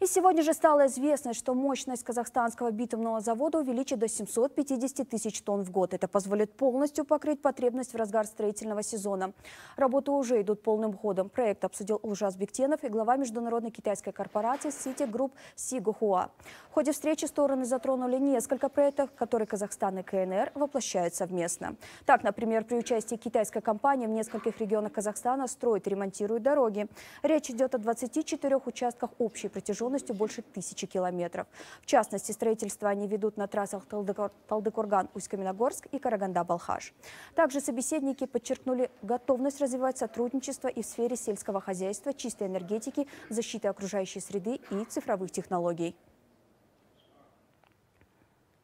И сегодня же стало известно, что мощность казахстанского битумного завода увеличит до 750 тысяч тонн в год. Это позволит полностью покрыть потребность в разгар строительного сезона. Работы уже идут полным ходом. Проект обсудил Лжас Бектенов и глава международной китайской корпорации City Group Сигухуа. В ходе встречи стороны затронули несколько проектов, которые Казахстан и КНР воплощают совместно. Так, например, при участии китайской компании в нескольких регионах Казахстана строят и ремонтируют дороги. Речь идет о 24 участках общей протяженности протяженностью больше тысячи километров. В частности, строительство они ведут на трассах Талдыкорган, Усть-Каменогорск и Караганда-Балхаш. Также собеседники подчеркнули готовность развивать сотрудничество и в сфере сельского хозяйства, чистой энергетики, защиты окружающей среды и цифровых технологий.